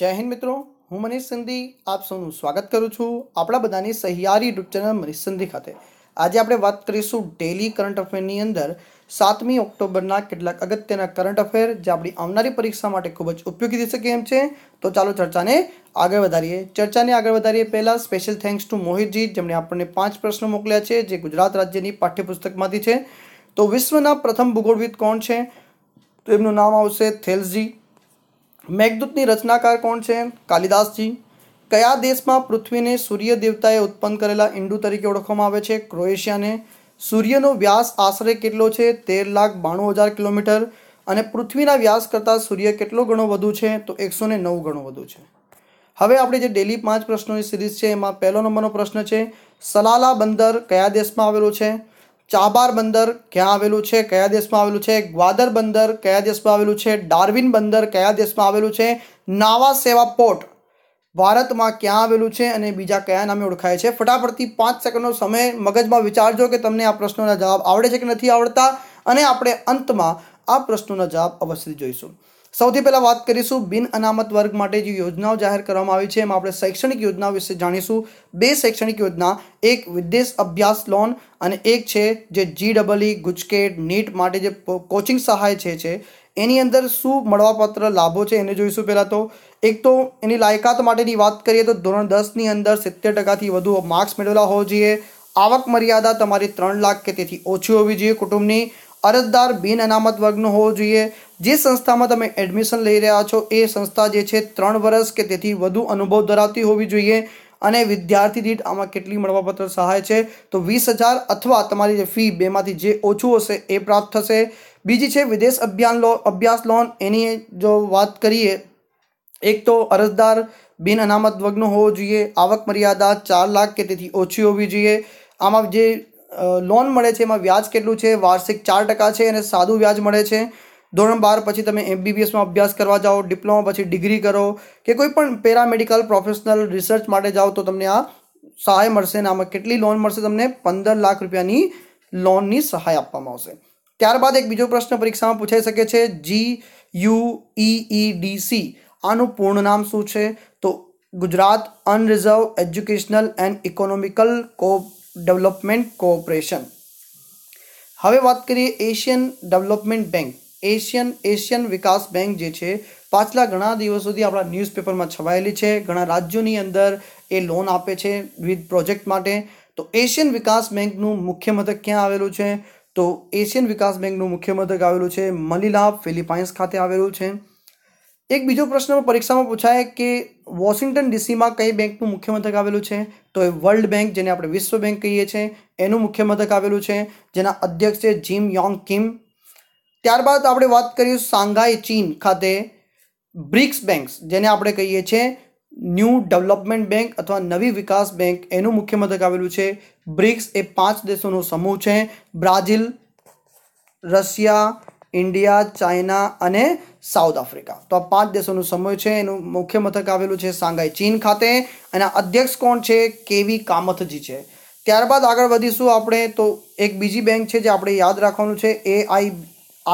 જય હિન્દ મિત્રો હું મનીષ સિંધી આપ સૌનું સ્વાગત કરું છું આપણા બધાની સહિયારી યુટ્યુબ ચેનલ મનીષ સિંધી ખાતે આજે આપણે વાત કરીશું ડેલી કરંટ અફેરની અંદર સાતમી ઓક્ટોબરના કેટલાક અગત્યના કરંટ અફેર જે આપણી આવનારી પરીક્ષા માટે ખૂબ જ ઉપયોગી થઈ શકે એમ છે તો ચાલો ચર્ચાને આગળ વધારીએ ચર્ચાને આગળ વધારીએ પહેલાં સ્પેશિયલ થેન્ક્સ ટુ મોહિતજી જેમણે આપણને પાંચ પ્રશ્નો મોકલ્યા છે જે ગુજરાત રાજ્યની પાઠ્યપુસ્તકમાંથી છે તો વિશ્વના પ્રથમ ભૂગોળવિદ કોણ છે તો એમનું નામ આવશે થેલ્સજી મેઘદૂતની રચનાકાર કોણ છે કાલિદાસજી કયા દેશમાં પૃથ્વીને સૂર્ય દેવતાએ ઉત્પન્ન કરેલા ઇન્ડુ તરીકે ઓળખવામાં આવે છે ક્રોએશિયાને સૂર્યનો વ્યાસ આશરે કેટલો છે તેર લાખ બાણું હજાર કિલોમીટર અને પૃથ્વીના વ્યાસ કરતાં સૂર્ય કેટલો ગણો વધુ છે તો એકસો ને નવ ગણો વધુ છે હવે આપણે જે ડેલી પાંચ પ્રશ્નોની સિરીઝ છે એમાં પહેલો નંબરનો પ્રશ્ન છે સલાલા બંદર કયા દેશમાં આવેલો છે ચાબાર બંદર ક્યાં આવેલું છે કયા દેશમાં આવેલું છે ગ્વાદર બંદર કયા દેશમાં આવેલું છે ડાર્વિન બંદર કયા દેશમાં આવેલું છે નાવા સેવા પોર્ટ ભારતમાં ક્યાં આવેલું છે અને બીજા કયા નામે ઓળખાય છે ફટાફટથી પાંચ સેકન્ડનો સમય મગજમાં વિચારજો કે તમને આ પ્રશ્નોના જવાબ આવડે છે કે નથી આવડતા અને આપણે અંતમાં આ પ્રશ્નોના જવાબ અવશ્ય જોઈશું સૌથી પહેલાં વાત કરીશું બિન અનામત વર્ગ માટે જે યોજનાઓ જાહેર કરવામાં આવી છે એમાં આપણે શૈક્ષણિક યોજના વિશે જાણીશું બે શૈક્ષણિક યોજના એક વિદેશ અભ્યાસ લોન અને એક છે જે J double E GUJCET NEET માટે જે કોચિંગ સહાય છે છે એની અંદર શું મળવાપાત્ર લાભો છે એને જોઈશું પહેલાં તો એક તો એની લાયકાત માટેની વાત કરીએ તો ધોરણ દસની અંદર સિત્તેર ટકાથી વધુ માર્ક્સ મેળવેલા હોવા જોઈએ આવક મર્યાદા તમારી ત્રણ લાખ કે તેથી ઓછી હોવી જોઈએ કુટુંબની અરજદાર બિન અનામત વર્ગનો હોવો જોઈએ જે સંસ્થામાં તમે એડમિશન લઈ રહ્યા છો એ સંસ્થા જે છે ત્રણ વર્ષ કે તેથી વધુ અનુભવ ધરાવતી હોવી જોઈએ અને વિદ્યાર્થી દીઠ આમાં કેટલી મળવાપત્ર સહાય છે તો વીસ હજાર અથવા તમારી જે ફી બેમાંથી જે ઓછું હશે એ પ્રાપ્ત થશે બીજી છે વિદેશ અભિયાન લો અભ્યાસ લોન એની જો વાત કરીએ એક તો અરજદાર બિન અનામત વર્ગનો હોવો જોઈએ આવક મર્યાદા ચાર લાખ કે તેથી ઓછી હોવી જોઈએ આમાં જે લોન મળે છે એમાં વ્યાજ કેટલું છે વાર્ષિક ચાર ટકા છે અને સાદું વ્યાજ મળે છે ધોરણ બાર પછી તમે એમબીબીએસમાં અભ્યાસ કરવા જાઓ ડિપ્લોમા પછી ડિગ્રી કરો કે કોઈ પણ પેરામેડિકલ પ્રોફેશનલ રિસર્ચ માટે જાઓ તો તમને આ સહાય મળશે અને આમાં કેટલી લોન મળશે તમને પંદર લાખ રૂપિયાની લોનની સહાય આપવામાં આવશે ત્યારબાદ એક બીજો પ્રશ્ન પરીક્ષામાં પૂછાઈ શકે છે G U E D C આનું પૂર્ણ નામ શું છે તો Gujarat unreserved educational and economical corp development cooperation હવે વાત કરીએ Asian development bank Asian Asian વિકાસ બેંક જે છે પાછલા ઘણા દિવસ સુધી આપણા ન્યૂઝપેપરમાં છવાયેલી છે ઘણા રાજ્યોની અંદર એ લોન આપે છે વિવિધ પ્રોજેક્ટ માટે તો એશિયન વિકાસ બેંકનું મુખ્ય મથક ક્યાં આવેલું છે તો એશિયન વિકાસ બેંકનું મુખ્ય મથક આવેલું છે મલીલા ફિલિપાઇન્સ ખાતે આવેલું છે એક બીજો પ્રશ્ન પરીક્ષામાં પૂછાય કે વોશિંગ્ટન ડીસીમાં કઈ બેંકનું મુખ્ય મથક આવેલું છે તો એ વર્લ્ડ બેંક જેને આપણે વિશ્વ બેંક કહીએ છીએ એનું મુખ્ય મથક આવેલું છે જેના અધ્યક્ષ છે જીમ યોંગ કિમ ત્યારબાદ આપણે વાત કરીએ શાંઘાઈ ચીન ખાતે બ્રિક્સ બેંક્સ જેને આપણે કહીએ છીએ ન્યૂ ડેવલપમેન્ટ બેંક અથવા નવી વિકાસ બેંક એનું મુખ્ય મથક આવેલું છે બ્રિક્સ એ પાંચ દેશોનો સમૂહ છે બ્રાઝિલ રશિયા ઇન્ડિયા ચાઇના અને સાઉથ આફ્રિકા તો આ પાંચ દેશોનો સમય છે એનું મુખ્ય મથક આવેલું છે સાંઘાઈ ચીન ખાતે એના અધ્યક્ષ કોણ છે કેવી કામથજી છે ત્યારબાદ આગળ વધીશું આપણે તો એક બીજી બેંક છે જે આપણે યાદ રાખવાનું છે એ આઈ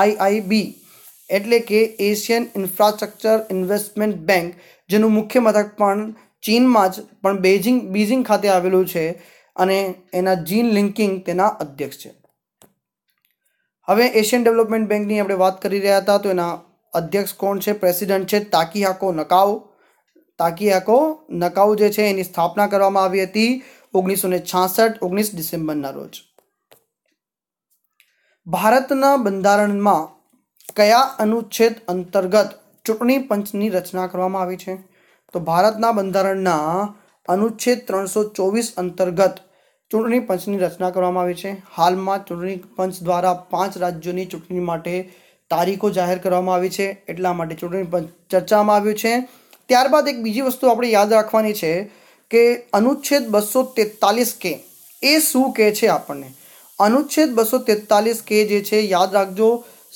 આઈ આઈ બી એટલે કે એશિયન ઇન્ફ્રાસ્ટ્રક્ચર ઇન્વેસ્ટમેન્ટ બેંક જેનું મુખ્ય મથક પણ ચીનમાં જ પણ બેજિંગ બીજિંગ ખાતે આવેલું છે અને એના જીન લિંકિંગ તેના અધ્યક્ષ છે હવે એશિયન ડેવલપમેન્ટ બેંકની આપણે વાત કરી રહ્યા હતા તો એના અધ્યક્ષ કોણ છે પ્રેસિડેન્ટ છે તાકી નકાઉ તાકી તાકીહાકો નકાઉ જે છે એની સ્થાપના કરવામાં આવી હતી ઓગણીસો ને છાસઠ ઓગણીસ ડિસેમ્બરના રોજ ભારતના બંધારણમાં કયા અનુચ્છેદ અંતર્ગત ચૂંટણી પંચની રચના કરવામાં આવી છે તો ભારતના બંધારણના અનુચ્છેદ ત્રણસો ચોવીસ અંતર્ગત ચૂંટણી પંચની રચના કરવામાં આવી છે હાલમાં ચૂંટણી પંચ દ્વારા પાંચ રાજ્યોની ચૂંટણી માટે તારીખો જાહેર કરવામાં આવી છે એટલા માટે ચૂંટણી પંચ ચર્ચામાં આવ્યું છે ત્યારબાદ એક બીજી વસ્તુ આપણે યાદ રાખવાની છે કે અનુચ્છેદ બસો તેતાલીસ કે એ શું કહે છે આપણને અનુચ્છેદ બસો તેતાલીસ કે જે છે યાદ રાખજો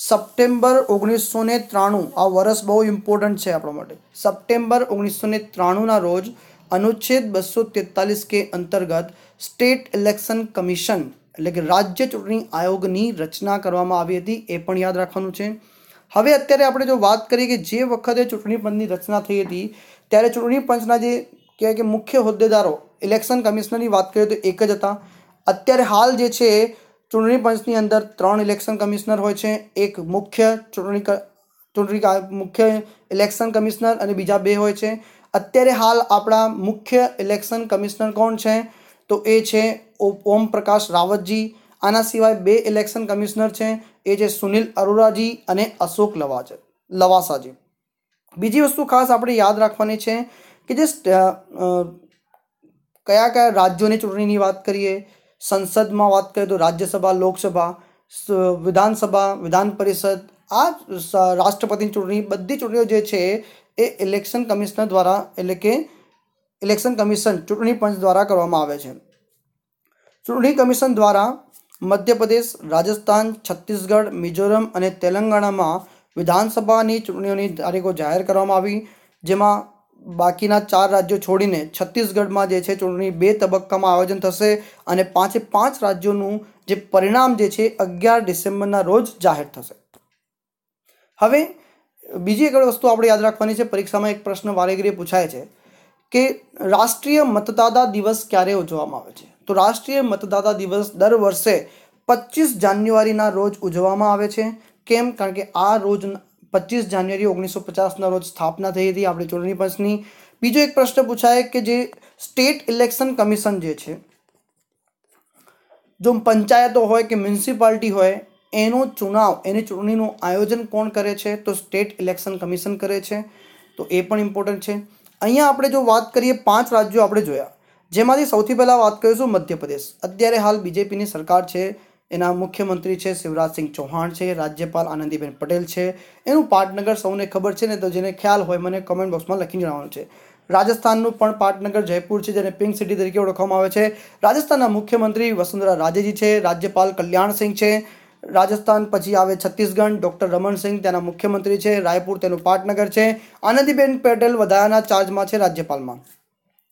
સપ્ટેમ્બર ઓગણીસો ને ત્રાણું આ વર્ષ બહુ ઇમ્પોર્ટન્ટ છે આપણા માટે સપ્ટેમ્બર ઓગણીસો ને ત્રાણુંના રોજ અનુચ્છેદ બસો તેતાલીસ કે અંતર્ગત સ્ટેટ ઇલેક્શન કમિશન એટલે કે રાજ્ય ચૂંટણી આયોગની રચના કરવામાં આવી હતી એ પણ યાદ રાખવાનું છે હવે અત્યારે આપણે જો વાત કરીએ કે જે વખતે ચૂંટણી પંચની રચના થઈ હતી ત્યારે ચૂંટણી પંચના જે કહેવાય કે મુખ્ય હોદ્દેદારો ઇલેક્શન કમિશનરની વાત કરીએ તો એક જ હતા અત્યારે હાલ જે છે ચૂંટણી પંચની અંદર ત્રણ ઇલેક્શન કમિશનર હોય છે એક મુખ્ય ચૂંટણી ચૂંટણી મુખ્ય ઇલેક્શન કમિશનર અને બીજા બે હોય છે અત્યારે હાલ આપણા મુખ્ય ઇલેક્શન કમિશનર કોણ છે તો એ છે ઓમ પ્રકાશ રાવતજી આના સિવાય બે ઇલેક્શન કમિશનર છે એ છે સુનિલ અરોરાજી અને અશોક લવાજ લવાસાજી બીજી વસ્તુ ખાસ આપણે યાદ રાખવાની છે કે જે કયા કયા રાજ્યોની ચૂંટણીની વાત કરીએ સંસદમાં વાત કરીએ તો રાજ્યસભા લોકસભા વિધાનસભા વિધાન પરિષદ આ રાષ્ટ્રપતિની ચૂંટણી બધી ચૂંટણીઓ જે છે એ ઇલેક્શન કમિશનર દ્વારા એટલે કે ઇલેક્શન કમિશન ચૂંટણી પંચ દ્વારા કરવામાં આવે છે ચૂંટણી કમિશન દ્વારા મધ્યપ્રદેશ રાજસ્થાન છત્તીસગઢ મિઝોરમ અને તેલંગાણામાં વિધાનસભાની ચૂંટણીઓની તારીખો જાહેર કરવામાં આવી જેમાં બાકીના ચાર રાજ્યો છોડીને છત્તીસગઢમાં જે છે ચૂંટણી બે તબક્કામાં આયોજન થશે અને પાંચે પાંચ રાજ્યોનું જે પરિણામ જે છે અગિયાર ડિસેમ્બરના રોજ જાહેર થશે હવે બીજી એક વસ્તુ આપણે યાદ રાખવાની છે પરીક્ષામાં એક પ્રશ્ન વારેઘડીએ પૂછાય છે કે રાષ્ટ્રીય મતદાતા દિવસ ક્યારે ઉજવવામાં આવે છે તો રાષ્ટ્રીય મતદાતા દિવસ દર વર્ષે પચીસ જાન્યુઆરીના રોજ ઉજવવામાં આવે છે કેમ કારણ કે આ રોજ પચીસ જાન્યુઆરી ઓગણીસો પચાસના રોજ સ્થાપના થઈ હતી આપણી ચૂંટણી પંચની બીજો એક પ્રશ્ન પૂછાય કે જે સ્ટેટ ઇલેક્શન કમિશન જે છે જો પંચાયતો હોય કે મ્યુનિસિપાલિટી હોય એનો ચુનાવ એની ચૂંટણીનું આયોજન કોણ કરે છે તો સ્ટેટ ઇલેક્શન કમિશન કરે છે તો એ પણ ઇમ્પોર્ટન્ટ છે અહીંયા આપણે જો વાત કરીએ પાંચ રાજ્યો આપણે જોયા જેમાંથી સૌથી પહેલાં વાત કરીશું મધ્યપ્રદેશ અત્યારે હાલ બીજેપીની સરકાર છે એના મુખ્યમંત્રી છે શિવરાજસિંહ ચૌહાણ છે રાજ્યપાલ આનંદીબેન પટેલ છે એનું પાટનગર સૌને ખબર છે ને તો જેને ખ્યાલ હોય મને કમેન્ટ બોક્સમાં લખીને જણાવવાનું છે રાજસ્થાનનું પણ પાટનગર જયપુર છે જેને પિંક સિટી તરીકે ઓળખવામાં આવે છે રાજસ્થાનના મુખ્યમંત્રી વસુંધરા રાજેજી છે રાજ્યપાલ કલ્યાણસિંહ છે રાજસ્થાન પછી આવે છત્તીસગઢ ડૉક્ટર રમણ સિંહ તેના મુખ્યમંત્રી છે રાયપુર તેનું પાટનગર છે આનંદીબેન પટેલ વધારાના ચાર્જમાં છે રાજ્યપાલમાં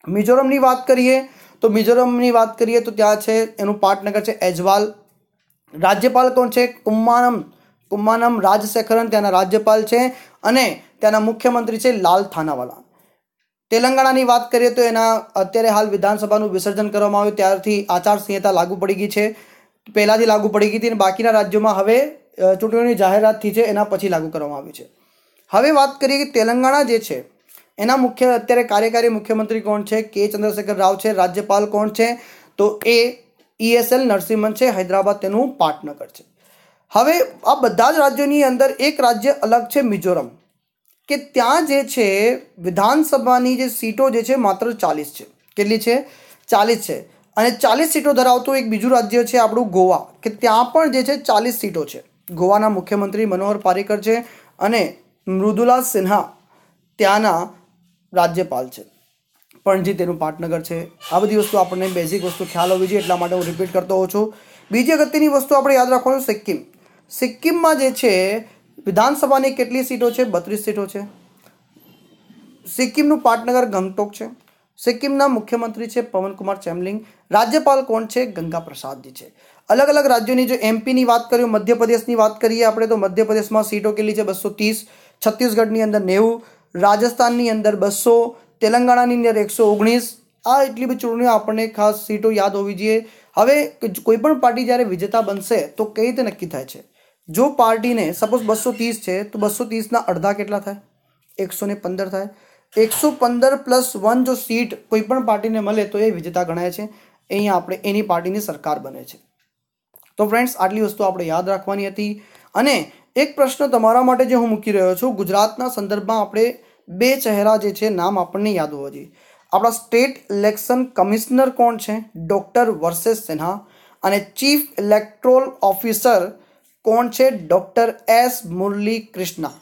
મિઝોરમની વાત કરીએ તો મિઝોરમની વાત કરીએ તો ત્યાં છે એનું પાટનગર છે એજવાલ રાજ્યપાલ કોણ છે કુમ્માનમ કુમ્માનમ રાજશેખરન ત્યાંના રાજ્યપાલ છે અને ત્યાંના મુખ્યમંત્રી છે લાલ થાનાવાલા તેલંગાણાની વાત કરીએ તો એના અત્યારે હાલ વિધાનસભાનું વિસર્જન કરવામાં આવ્યું ત્યારથી આચારસંહિતા લાગુ પડી ગઈ છે પહેલાંથી લાગુ પડી ગઈ હતી અને બાકીના રાજ્યોમાં હવે ચૂંટણીની જાહેરાત થઈ છે એના પછી લાગુ કરવામાં આવી છે હવે વાત કરીએ કે તેલંગાણા જે છે એના મુખ્ય અત્યારે કાર્યકારી મુખ્યમંત્રી કોણ છે કે ચંદ્રશેખર રાવ છે રાજ્યપાલ કોણ છે તો એ ઈએસએલ નરસિંહન છે હૈદરાબાદ તેનું પાટનગર છે હવે આ બધા જ રાજ્યોની અંદર એક રાજ્ય અલગ છે મિઝોરમ કે ત્યાં જે છે વિધાનસભાની જે સીટો જે છે માત્ર ચાલીસ છે કેટલી છે ચાલીસ છે અને ચાલીસ સીટો ધરાવતું એક બીજું રાજ્ય છે આપણું ગોવા કે ત્યાં પણ જે છે ચાલીસ સીટો છે ગોવાના મુખ્યમંત્રી મનોહર પારિકર છે અને મૃદુલા સિન્હા ત્યાંના રાજ્યપાલ છે પણજી તેનું પાટનગર છે આ બધી વસ્તુ આપણને બેઝિક વસ્તુ ખ્યાલ હોવી જોઈએ એટલા માટે હું રિપીટ કરતો હોઉં છું બીજી અગત્યની વસ્તુ આપણે યાદ રાખવાનું સિક્કિમ સિક્કિમમાં જે છે વિધાનસભાની કેટલી સીટો છે બત્રીસ સીટો છે સિક્કિમનું પાટનગર ગંગટોક છે સિક્કિમના મુખ્યમંત્રી છે પવનકુમાર ચેમલિંગ રાજ્યપાલ કોણ છે ગંગા પ્રસાદજી છે અલગ અલગ રાજ્યોની જો એમપીની વાત કરીએ મધ્યપ્રદેશની વાત કરીએ આપણે તો મધ્યપ્રદેશમાં સીટો કેટલી છે બસો ત્રીસ છત્તીસગઢની અંદર નેવું રાજસ્થાનની અંદર બસો તેલંગાણાની અંદર એકસો ઓગણીસ આ એટલી બધી ચૂંટણીઓ આપણને ખાસ સીટો યાદ હોવી જોઈએ હવે કોઈપણ પાર્ટી જ્યારે વિજેતા બનશે તો કઈ રીતે નક્કી થાય છે જો પાર્ટીને સપોઝ બસો ત્રીસ છે તો બસો ત્રીસના અડધા કેટલા થાય એકસો ને પંદર થાય એકસો પંદર પ્લસ વન જો સીટ કોઈ પણ પાર્ટીને મળે તો એ વિજેતા ગણાય છે અહીંયા આપણે એની પાર્ટીની સરકાર બને છે તો ફ્રેન્ડ્સ આટલી વસ્તુ આપણે યાદ રાખવાની હતી અને એક પ્રશ્ન તમારા માટે જે હું મૂકી રહ્યો છું ગુજરાતના સંદર્ભમાં આપણે બે ચહેરા જે છે નામ આપણને યાદ હોવા જોઈએ આપણા સ્ટેટ ઇલેક્શન કમિશનર કોણ છે ડૉક્ટર વર્ષેશ સિન્હા અને ચીફ ઇલેક્ટ્રોલ ઓફિસર કોણ છે ડૉક્ટર એસ મુરલી કૃષ્ણા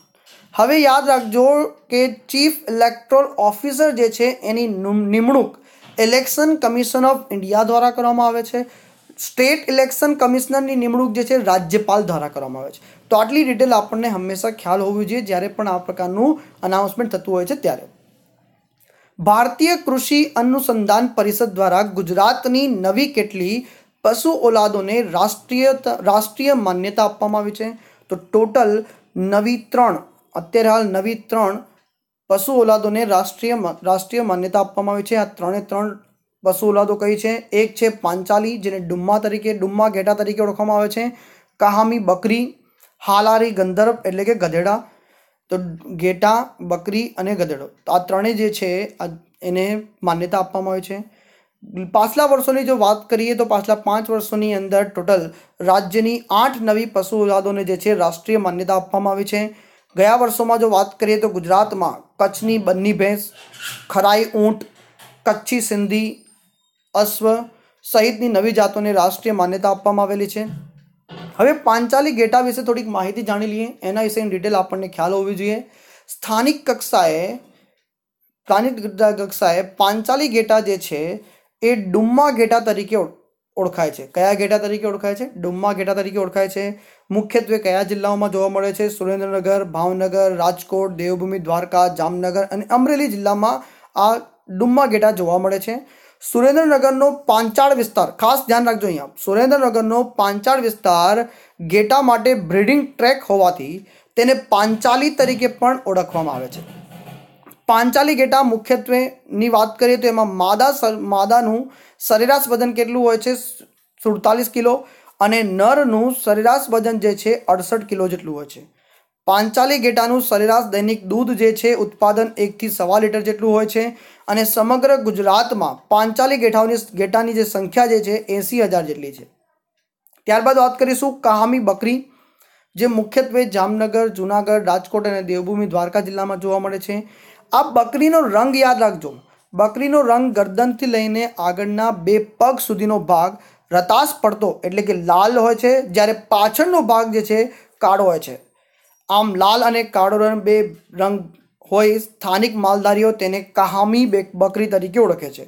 હવે યાદ રાખજો કે ચીફ ઇલેક્ટ્રોલ ઓફિસર જે છે એની નિમણૂક ઇલેક્શન કમિશન ઓફ ઇન્ડિયા દ્વારા કરવામાં આવે છે સ્ટેટ ઇલેક્શન કમિશનરની નિમણૂક જે છે રાજ્યપાલ દ્વારા કરવામાં આવે છે તો આટલી ડિટેલ આપણને હંમેશા ખ્યાલ હોવી જોઈએ જ્યારે પણ આ પ્રકારનું અનાઉન્સમેન્ટ થતું હોય છે ત્યારે ભારતીય કૃષિ અનુસંધાન પરિષદ દ્વારા ગુજરાતની નવી કેટલી પશુ ઓલાદોને રાષ્ટ્રીય રાષ્ટ્રીય માન્યતા આપવામાં આવી છે તો ટોટલ નવી ત્રણ અત્યારે હાલ નવી ત્રણ પશુ ઓલાદોને રાષ્ટ્રીય રાષ્ટ્રીય માન્યતા આપવામાં આવી છે આ ત્રણે ત્રણ પશુ ઓલાદો કઈ છે એક છે પાંચાલી જેને ડુમ્મા તરીકે ડુમ્મા ઘેટા તરીકે ઓળખવામાં આવે છે કહામી બકરી હાલારી ગંધર્વ એટલે કે ગધેડા તો ઘેટા બકરી અને ગધેડો તો આ ત્રણેય જે છે એને માન્યતા આપવામાં આવે છે પાછલા વર્ષોની જો વાત કરીએ તો પાછલા પાંચ વર્ષોની અંદર ટોટલ રાજ્યની આઠ નવી પશુ ઔલાદોને જે છે રાષ્ટ્રીય માન્યતા આપવામાં આવી છે ગયા વર્ષોમાં જો વાત કરીએ તો ગુજરાતમાં કચ્છની બન્ની ભેંસ ખરાઈ ઊંટ કચ્છી સિંધી અશ્વ સહિતની નવી જાતોને રાષ્ટ્રીય માન્યતા આપવામાં આવેલી છે હવે પાંચાલી ગેટા વિશે થોડીક માહિતી જાણી લઈએ એના વિશે ડિટેલ આપણને ખ્યાલ હોવી જોઈએ સ્થાનિક કક્ષાએ સ્થાનિક કક્ષાએ પાંચાલી ગેટા જે છે એ ડુમ્મા ગેટા તરીકે ઓળખાય છે કયા ગેટા તરીકે ઓળખાય છે ડુમ્મા ગેટા તરીકે ઓળખાય છે મુખ્યત્વે કયા જિલ્લાઓમાં જોવા મળે છે સુરેન્દ્રનગર ભાવનગર રાજકોટ દેવભૂમિ દ્વારકા જામનગર અને અમરેલી જિલ્લામાં આ ડુમ્મા ગેટા જોવા મળે છે સુરેન્દ્રનગરનો પાંચાળ વિસ્તાર ખાસ ધ્યાન રાખજો અહીંયા સુરેન્દ્રનગરનો પાંચાળ વિસ્તાર ગેટા માટે બ્રિડિંગ ટ્રેક હોવાથી તેને પાંચાલી તરીકે પણ ઓળખવામાં આવે છે પાંચાલી ગેટા મુખ્યત્વેની વાત કરીએ તો એમાં માદા માદાનું સરેરાશ વજન કેટલું હોય છે સુડતાલીસ કિલો અને નરનું સરેરાશ વજન જે છે અડસઠ કિલો જેટલું હોય છે પાંચાલી ગેટાનું સરેરાશ દૈનિક દૂધ જે છે ઉત્પાદન એકથી સવા લીટર જેટલું હોય છે અને સમગ્ર ગુજરાતમાં પાંચાલી ગેઠાઓની ગેટાની જે સંખ્યા જે છે એંસી હજાર જેટલી છે ત્યારબાદ વાત કરીશું કહામી બકરી જે મુખ્યત્વે જામનગર જુનાગઢ રાજકોટ અને દેવભૂમિ દ્વારકા જિલ્લામાં જોવા મળે છે આ બકરીનો રંગ યાદ રાખજો બકરીનો રંગ ગરદનથી લઈને આગળના બે પગ સુધીનો ભાગ રતાશ પડતો એટલે કે લાલ હોય છે જ્યારે પાછળનો ભાગ જે છે કાળો હોય છે આમ લાલ અને કાળો રંગ બે રંગ હોય સ્થાનિક માલધારીઓ તેને કહામી બકરી તરીકે ઓળખે છે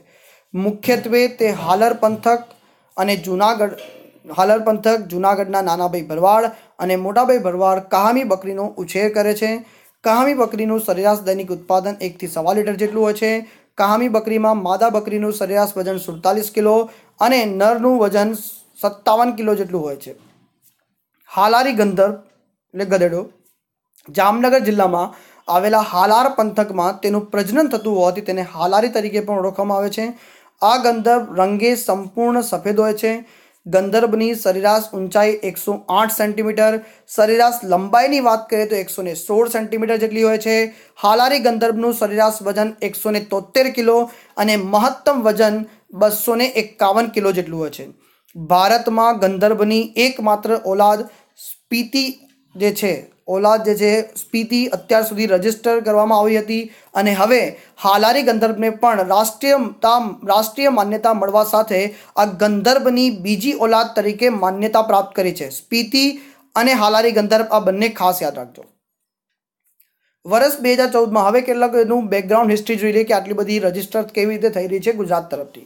મુખ્યત્વે તે હાલર પંથક અને જૂનાગઢ હાલર પંથક જૂનાગઢના નાનાભાઈ ભરવાડ અને મોટાભાઈ ભરવાડ કહામી બકરીનો ઉછેર કરે છે કહામી બકરીનું સરેરાશ દૈનિક ઉત્પાદન એકથી સવા લીટર જેટલું હોય છે કહામી બકરીમાં માદા બકરીનું સરેરાશ વજન સુડતાલીસ કિલો અને નરનું વજન સત્તાવન કિલો જેટલું હોય છે હાલારી ગંધર્વ એટલે ગધેડો જામનગર જિલ્લામાં આવેલા હાલાર પંથકમાં તેનું પ્રજનન થતું હોવાથી તેને હાલારી તરીકે પણ ઓળખવામાં આવે છે આ ગંધર્વ રંગે સંપૂર્ણ સફેદ હોય છે ગંધર્વની સરેરાશ ઊંચાઈ એકસો આઠ સેન્ટીમીટર સરેરાશ લંબાઈની વાત કરીએ તો એકસો ને સોળ સેન્ટીમીટર જેટલી હોય છે હાલારી ગંધર્વનું સરેરાશ વજન એકસો ને તોતેર કિલો અને મહત્તમ વજન બસો ને એકાવન કિલો જેટલું હોય છે ભારતમાં ગંધર્વની એકમાત્ર ઓલાદ સ્પીતિ જે છે ઓલાદ જે છે સ્પીતિ અત્યાર સુધી રજીસ્ટર કરવામાં આવી હતી અને હવે હાલારી ગંધર્વને પણ રાષ્ટ્રીયતા રાષ્ટ્રીય માન્યતા મળવા સાથે આ ગંધર્વની બીજી ઓલાદ તરીકે માન્યતા પ્રાપ્ત કરી છે સ્પીતિ અને હાલારી ગંધર્વ આ બંને ખાસ યાદ રાખજો વર્ષ બે હજાર ચૌદમાં હવે કેટલાક એનું બેકગ્રાઉન્ડ હિસ્ટ્રી જોઈ લઈએ કે આટલી બધી રજીસ્ટર કેવી રીતે થઈ રહી છે ગુજરાત તરફથી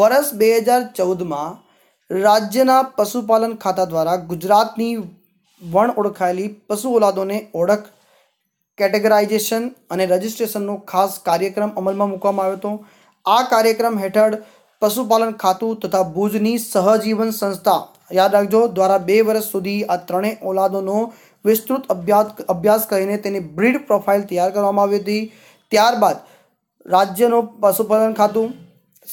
વર્ષ બે હજાર ચૌદમાં રાજ્યના પશુપાલન ખાતા દ્વારા ગુજરાતની વણ ઓળખાયેલી પશુ ઓલાદોને ઓળખ કેટેગરાઇઝેશન અને રજિસ્ટ્રેશનનો ખાસ કાર્યક્રમ અમલમાં મૂકવામાં આવ્યો હતો આ કાર્યક્રમ હેઠળ પશુપાલન ખાતું તથા ભુજની સહજીવન સંસ્થા યાદ રાખજો દ્વારા બે વર્ષ સુધી આ ત્રણેય ઓલાદોનો વિસ્તૃત અભ્યાસ અભ્યાસ કરીને તેની બ્રીડ પ્રોફાઇલ તૈયાર કરવામાં આવી હતી ત્યારબાદ રાજ્યનું પશુપાલન ખાતું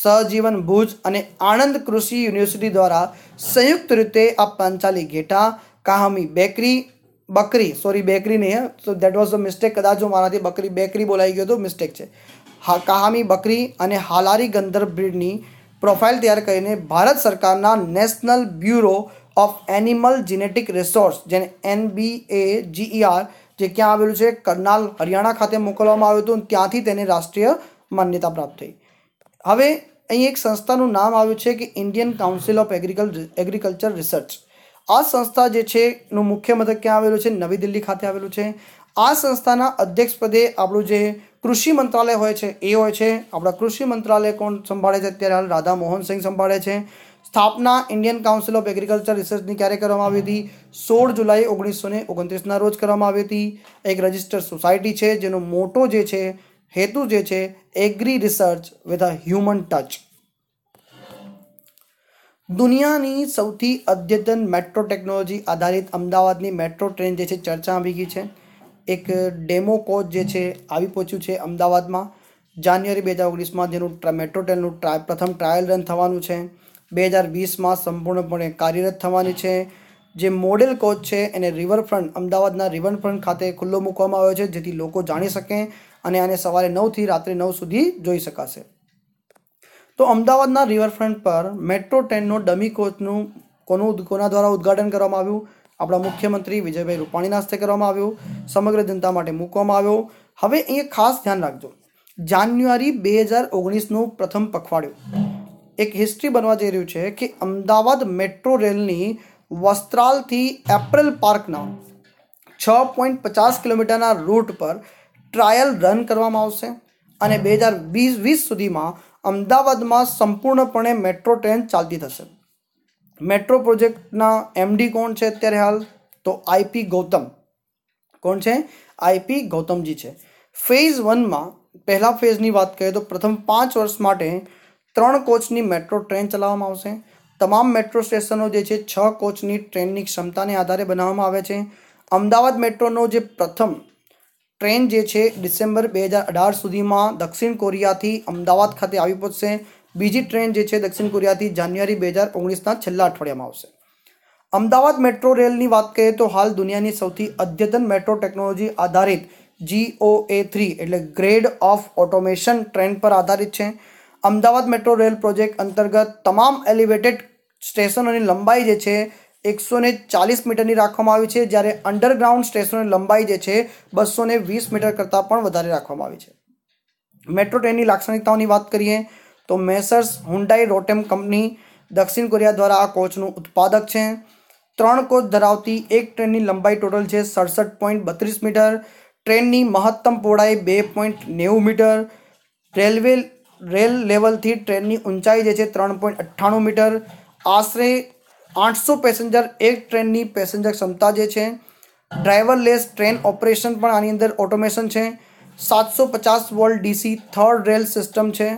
સહજીવન ભુજ અને આણંદ કૃષિ યુનિવર્સિટી દ્વારા સંયુક્ત રીતે આ પાંચાલી ઘેટા કાહમી બેકરી બકરી સોરી બેકરી નહીં તો દેટ વોઝ અ મિસ્ટેક કદાચ જો મારાથી બકરી બેકરી બોલાઈ ગયો તો મિસ્ટેક છે હા કાહામી બકરી અને હાલારી ગંધર્વ બ્રીડની પ્રોફાઇલ તૈયાર કરીને ભારત સરકારના national bureau of animal genetic resource જેને એનબીએ જીઈઆર e જે ક્યાં આવેલું છે કરનાલ હરિયાણા ખાતે મોકલવામાં આવ્યું હતું ત્યાંથી તેને રાષ્ટ્રીય માન્યતા પ્રાપ્ત થઈ હવે અહીં એક સંસ્થાનું નામ આવ્યું છે કે Indian council of agricul agriculture research આ સંસ્થા જે છે એનું મુખ્ય મથક ક્યાં આવેલું છે નવી દિલ્હી ખાતે આવેલું છે આ સંસ્થાના અધ્યક્ષ પદે આપણું જે કૃષિ મંત્રાલય હોય છે એ હોય છે આપણા કૃષિ મંત્રાલય કોણ સંભાળે છે અત્યારે હાલ રાધા મોહન સિંહ સંભાળે છે સ્થાપના ઇન્ડિયન કાઉન્સિલ ઓફ એગ્રીકલ્ચર રિસર્ચની ક્યારે કરવામાં આવી હતી સોળ જુલાઈ ઓગણીસો ને ઓગણત્રીસના રોજ કરવામાં આવી હતી એક રજિસ્ટર્ડ સોસાયટી છે જેનો મોટો જે છે હેતુ જે છે agri research with a human touch દુનિયાની સૌથી અદ્યતન મેટ્રો ટેકનોલોજી આધારિત અમદાવાદની મેટ્રો ટ્રેન જે છે ચર્ચા આવી ગઈ છે એક ડેમો કોચ જે છે આવી પહોંચ્યું છે અમદાવાદમાં જાન્યુઆરી બે હજાર ઓગણીસમાં જેનું મેટ્રો ટ્રેનનું ટ્રાય પ્રથમ ટ્રાયલ રન થવાનું છે બે હજાર વીસમાં સંપૂર્ણપણે કાર્યરત થવાની છે જે મોડેલ કોચ છે એને રિવરફ્રન્ટ અમદાવાદના રિવરફ્રન્ટ ખાતે ખુલ્લો મૂકવામાં આવ્યો છે જેથી લોકો જાણી શકે અને આને સવારે નવથી રાત્રે નવ સુધી જોઈ શકાશે તો અમદાવાદના રિવરફ્રન્ટ પર મેટ્રો ટ્રેનનો ડમી કોચનું કોનું કોના દ્વારા ઉદ્ઘાટન કરવામાં આવ્યું આપણા મુખ્યમંત્રી વિજયભાઈ રૂપાણીના હસ્તે કરવામાં આવ્યું સમગ્ર જનતા માટે મૂકવામાં આવ્યો હવે અહીંયા ખાસ ધ્યાન રાખજો જાન્યુઆરી બે હજાર ઓગણીસનું પ્રથમ પખવાડિયું એક હિસ્ટ્રી બનવા જઈ રહ્યું છે કે અમદાવાદ મેટ્રો રેલની વસ્ત્રાલથી એપ્રિલ પાર્કના છ પોઈન્ટ પચાસ કિલોમીટરના રૂટ પર ટ્રાયલ રન કરવામાં આવશે અને બે હજાર વીસ વીસ સુધીમાં અમદાવાદમાં સંપૂર્ણપણે મેટ્રો ટ્રેન ચાલતી થશે મેટ્રો પ્રોજેક્ટના એમડી કોણ છે અત્યારે હાલ તો આઈપી ગૌતમ કોણ છે આઈપી ગૌતમજી છે ફેઝ વનમાં પહેલાં ફેઝની વાત કરીએ તો પ્રથમ પાંચ વર્ષ માટે ત્રણ કોચની મેટ્રો ટ્રેન ચલાવવામાં આવશે તમામ મેટ્રો સ્ટેશનો જે છે છ કોચની ટ્રેનની ક્ષમતાને આધારે બનાવવામાં આવે છે અમદાવાદ મેટ્રોનો જે પ્રથમ ટ્રેન જે છે ડિસેમ્બર બે હજાર અઢાર સુધીમાં દક્ષિણ કોરિયાથી અમદાવાદ ખાતે આવી પહોંચશે બીજી ટ્રેન જે છે દક્ષિણ કોરિયાથી જાન્યુઆરી બે હજાર ઓગણીસના છેલ્લા અઠવાડિયામાં આવશે અમદાવાદ મેટ્રો રેલની વાત કરીએ તો હાલ દુનિયાની સૌથી અદ્યતન મેટ્રો ટેકનોલોજી આધારિત જીઓ એ થ્રી three grade of automation train પર આધારિત છે અમદાવાદ મેટ્રો રેલ પ્રોજેક્ટ અંતર્ગત તમામ એલિવેટેડ સ્ટેશનોની લંબાઈ જે છે એકસો ને ચાલીસ મીટરની રાખવામાં આવી છે જ્યારે અંડરગ્રાઉન્ડ સ્ટેશનની લંબાઈ જે છે બસો ને વીસ મીટર કરતાં પણ વધારે રાખવામાં આવી છે મેટ્રો ટ્રેનની લાક્ષણિકતાઓની વાત કરીએ તો મેસર્સ હુન્ડાઈ રોટેમ કંપની દક્ષિણ કોરિયા દ્વારા આ કોચનું ઉત્પાદક છે ત્રણ કોચ ધરાવતી એક ટ્રેનની લંબાઈ ટોટલ છે સડસઠ પોઈન્ટ બત્રીસ મીટર ટ્રેનની મહત્તમ પહોળાઈ બે પોઈન્ટ નેવું મીટર રેલવે રેલ લેવલથી ટ્રેનની ઊંચાઈ જે છે ત્રણ પોઈન્ટ અઠ્ઠાણું મીટર આશરે આઠસો પેસેન્જર એક ટ્રેનની પેસેન્જર ક્ષમતા જે છે ડ્રાઈવરલેસ ટ્રેન ઓપરેશન પણ આની અંદર ઓટોમેશન છે સાતસો પચાસ volt DC third rail system છે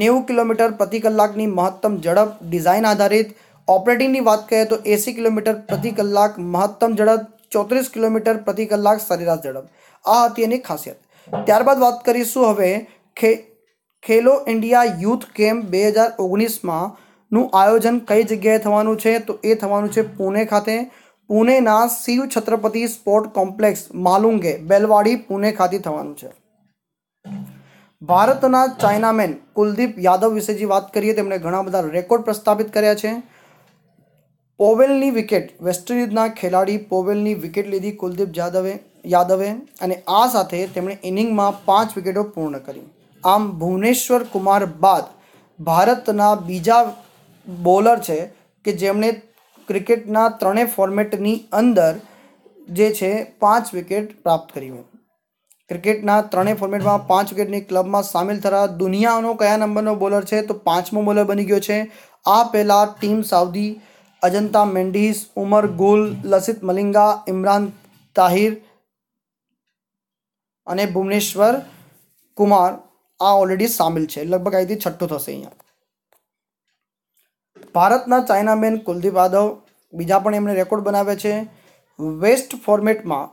નેવું કિલોમીટર પ્રતિ કલાકની મહત્તમ ઝડપ ડિઝાઇન આધારિત ઓપરેટિંગની વાત કરીએ તો એંસી કિલોમીટર પ્રતિ કલાક મહત્તમ ઝડપ ચોત્રીસ કિલોમીટર પ્રતિ કલાક સરેરાશ ઝડપ આ હતી એની ખાસિયત ત્યારબાદ વાત કરીશું હવે ખે ખેલો ઇન્ડિયા યુથ કેમ્પ બે હજાર ઓગણીસમાં નું આયોજન કઈ જગ્યાએ થવાનું છે તો એ થવાનું છે પુણે ખાતે પુણેના શિવ છત્રપતિ સ્પોર્ટ કોમ્પ્લેક્સ માલુંગે બેલવાડી પુણે ખાતે થવાનું છે ભારતના ચાઇનામેન કુલદીપ યાદવ વિશે જે વાત કરીએ તેમણે ઘણા બધા રેકોર્ડ પ્રસ્થાપિત કર્યા છે પોવેલની વિકેટ વેસ્ટઇન્ડિઝના ખેલાડી પોવેલની વિકેટ લીધી કુલદીપ યાદવે યાદવે અને આ સાથે તેમણે ઇનિંગમાં પાંચ વિકેટો પૂર્ણ કરી આમ ભુવનેશ્વર કુમાર બાદ ભારતના બીજા બોલર છે કે જેમણે ક્રિકેટના ત્રણેય ફોર્મેટની અંદર જે છે પાંચ વિકેટ પ્રાપ્ત કરી હોય ક્રિકેટના ત્રણેય ફોર્મેટમાં પાંચ વિકેટની ક્લબમાં સામેલ થતા દુનિયાનો કયા નંબરનો બોલર છે તો પાંચમો બોલર બની ગયો છે આ પહેલાં ટીમ સાઉદી અજંતા મેન્ડિસ ઉમર ગુલ લસિત મલિંગા ઇમરાન તાહિર અને ભુવનેશ્વર કુમાર આ ઓલરેડી સામેલ છે લગભગ અહીંથી છઠ્ઠું થશે અહીંયા ભારતના ચાઇનામેન કુલદીપ યાદવ બીજા પણ એમણે રેકોર્ડ બનાવ્યા છે વેસ્ટ ફોર્મેટમાં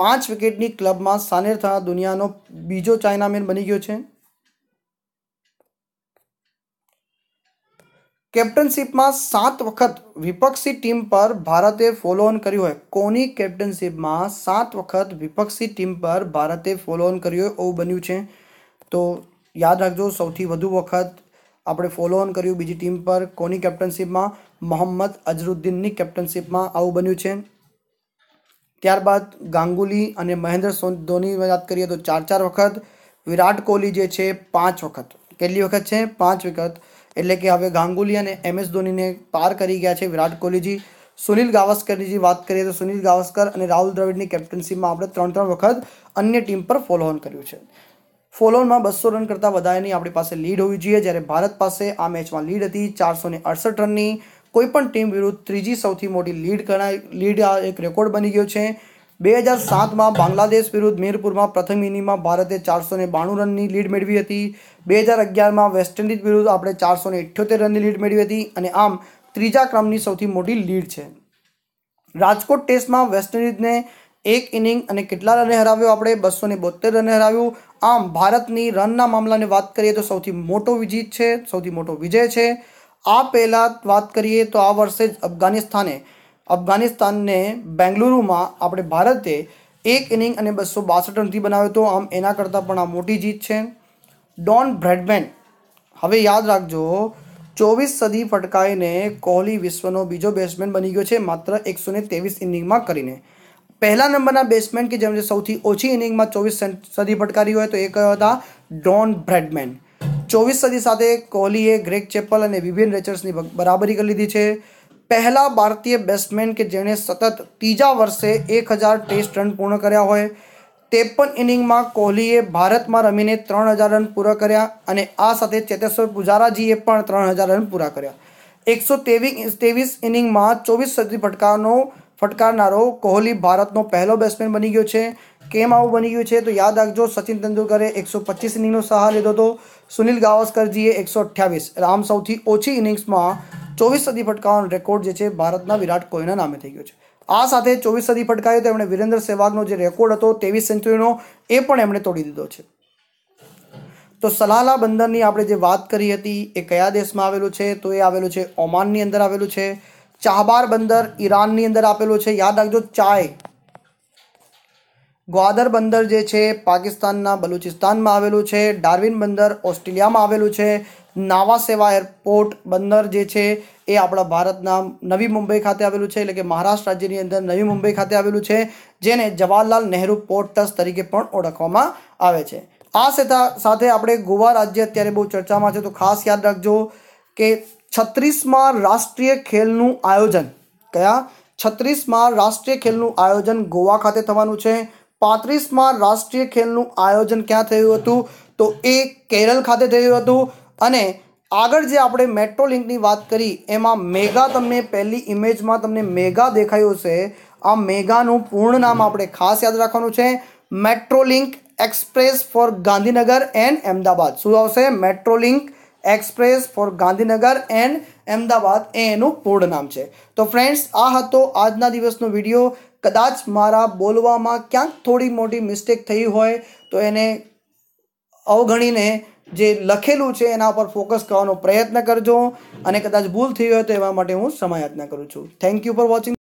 પાંચ વિકેટની ક્લબમાં સામેલ થયા દુનિયાનો બીજો ચાઇનામેન બની ગયો છે કેપ્ટનશીપમાં સાત વખત વિપક્ષી ટીમ પર ભારતે ફોલો ઓન કર્યું હોય કોની કેપ્ટનશીપમાં સાત વખત વિપક્ષી ટીમ પર ભારતે ફોલો ઓન કર્યું હોય એવું બન્યું છે તો યાદ રાખજો સૌથી વધુ વખત આપણે ફોલો ઓન કર્યું બીજી ટીમ પર કોની કેપ્ટનશીપમાં મોહમ્મદ અઝરુદ્દીનની કેપ્ટનશીપમાં આવું બન્યું છે ત્યારબાદ ગાંગુલી અને મહેન્દ્ર ધોનીની વાત કરીએ તો ચાર ચાર વખત વિરાટ કોહલી જે છે પાંચ વખત કેટલી વખત છે પાંચ વખત એટલે કે હવે ગાંગુલી અને એમ એસ ધોનીને પાર કરી ગયા છે વિરાટ કોહલીજી સુનિલ ગાવસ્કરની વાત કરીએ તો સુનિલ ગાવસ્કર અને રાહુલ દ્રવિડની કેપ્ટનશીપમાં આપણે ત્રણ ત્રણ વખત અન્ય ટીમ પર ફોલો ઓન કર્યું છે ફોલોનમાં બસો રન કરતાં વધારેની આપણી પાસે લીડ હોવી જોઈએ જ્યારે ભારત પાસે આ મેચમાં લીડ હતી ચારસો ને અડસઠ રનની કોઈપણ ટીમ વિરુદ્ધ ત્રીજી સૌથી મોટી લીડ ગણાય લીડ આ એક રેકોર્ડ બની ગયો છે બે હજાર સાતમાં બાંગ્લાદેશ વિરુદ્ધ મીરપુરમાં પ્રથમ ઇનિંગમાં ભારતે ચારસો ને બાણું રનની લીડ મેળવી હતી બે હજાર અગિયારમાં વેસ્ટ ઇન્ડિઝ વિરુદ્ધ આપણે ચારસો ને ઇઠ્યોતેર રનની લીડ મેળવી હતી અને આમ ત્રીજા ક્રમની સૌથી મોટી લીડ છે રાજકોટ ટેસ્ટમાં વેસ્ટ ઇન્ડિઝને એક ઇનિંગ અને કેટલા રને હરાવ્યો આપણે બસો ને બોતેર રને હરાવ્યું આમ ભારતની રનના મામલાને વાત કરીએ તો સૌથી મોટો વિજિત છે સૌથી મોટો વિજય છે આ પહેલાં વાત કરીએ તો આ વર્ષે જ અફઘાનિસ્તાને અફઘાનિસ્તાનને બેંગલુરુમાં આપણે ભારતે એક ઇનિંગ અને બસો બાસઠ રનથી બનાવ્યો હતો આમ એના કરતાં પણ આ મોટી જીત છે ડોન બ્રેડમેન હવે યાદ રાખજો ચોવીસ સદી ફટકાઈને કોહલી વિશ્વનો બીજો બેટ્સમેન બની ગયો છે માત્ર એકસો ને ત્રેવીસ ઇનિંગમાં કરીને પહેલા નંબરના બેટ્સમેન કે જેમણે સૌથી ઓછી ઇનિંગમાં ચોવીસ સદી ફટકારી હોય તો એ કયો હતા ડોન બ્રેડમેન ચોવીસ સદી સાથે કોહલીએ ગ્રેક ચેપલ અને વિવિન રેચર્સની બરાબરી કરી લીધી છે પહેલા ભારતીય બેટ્સમેન કે જેણે સતત ત્રીજા વર્ષે એક હજાર ટેસ્ટ રન પૂર્ણ કર્યા હોય ત્રેપન ઇનિંગમાં કોહલીએ ભારતમાં રમીને ત્રણ હજાર રન પૂરા કર્યા અને આ સાથે ચેતેશ્વર પુજારાજીએ પણ ત્રણ હજાર રન પૂરા કર્યા એકસો તેવીસ ત્રેવીસ ઇનિંગમાં ચોવીસ સદી ફટકારનો ફટકારનારો કોહલી ભારતનો પહેલો બેટ્સમેન બની ગયો છે કેમ આવું બની ગયું છે તો યાદ રાખજો સચિન તેંડુલકરે એકસો પચીસ ઇનિંગનો સહાર લીધો હતો સુનિલ ગાવસ્કરજીએ એકસો અઠ્યાવીસ આમ સૌથી ઓછી ઇનિંગ્સમાં ચોવીસ સદી ફટકાવાનો રેકોર્ડ જે છે ભારતના વિરાટ કોહલીના નામે થઈ ગયો છે આ સાથે ચોવીસ સદી ફટકાયો તો એમણે વિરેન્દ્ર સહેવાગનો જે રેકોર્ડ હતો ત્રેવીસ સેન્ચુરીનો એ પણ એમણે તોડી દીધો છે તો સલાલા બંદરની આપણે જે વાત કરી હતી એ કયા દેશમાં આવેલું છે તો એ આવેલું છે ઓમાનની અંદર આવેલું છે ચાહબાર બંદર ઈરાનની અંદર આપેલો છે યાદ રાખજો ચાય ગ્વાદર બંદર જે છે પાકિસ્તાનના બલુચિસ્તાનમાં આવેલું છે ડાર્વિન બંદર ઓસ્ટ્રેલિયામાં આવેલું છે નાવાસેવા એરપોર્ટ બંદર જે છે એ આપણા ભારતના નવી મુંબઈ ખાતે આવેલું છે એટલે કે મહારાષ્ટ્ર રાજ્યની અંદર નવી મુંબઈ ખાતે આવેલું છે જેને જવાહરલાલ નહેરુ પોર્ટ ટ્રસ્ટ તરીકે પણ ઓળખવામાં આવે છે આ સાથે આપણે ગોવા રાજ્ય અત્યારે બહુ ચર્ચામાં છે તો ખાસ યાદ રાખજો કે છત્રીસમાં રાષ્ટ્રીય ખેલનું આયોજન કયા છત્રીસમાં રાષ્ટ્રીય ખેલનું આયોજન ગોવા ખાતે થવાનું છે પાંત્રીસમાં રાષ્ટ્રીય ખેલનું આયોજન ક્યાં થયું હતું તો એ કેરળ ખાતે થયું હતું અને આગળ જે આપણે મેટ્રો લિંકની વાત કરી એમાં મેગા તમને પહેલી ઇમેજમાં તમને મેગા દેખાયું છે આ મેગાનું પૂર્ણ નામ આપણે ખાસ યાદ રાખવાનું છે metro link express for Gandhinagar and Ahmedabad શું આવશે metro link express for Gandhinagar and Ahmedabad એ એનું પૂર્ણ નામ છે તો ફ્રેન્ડ્સ આ હતો આજના દિવસનો વિડીયો કદાચ મારા બોલવામાં ક્યાંક થોડી મોટી મિસ્ટેક થઈ હોય તો એને અવગણીને જે લખેલું છે એના પર ફોકસ કરવાનો પ્રયત્ન કરજો અને કદાચ ભૂલ થઈ હોય તો એવા માટે હું સમાયાતના કરું છું થેન્ક યુ ફોર વોચિંગ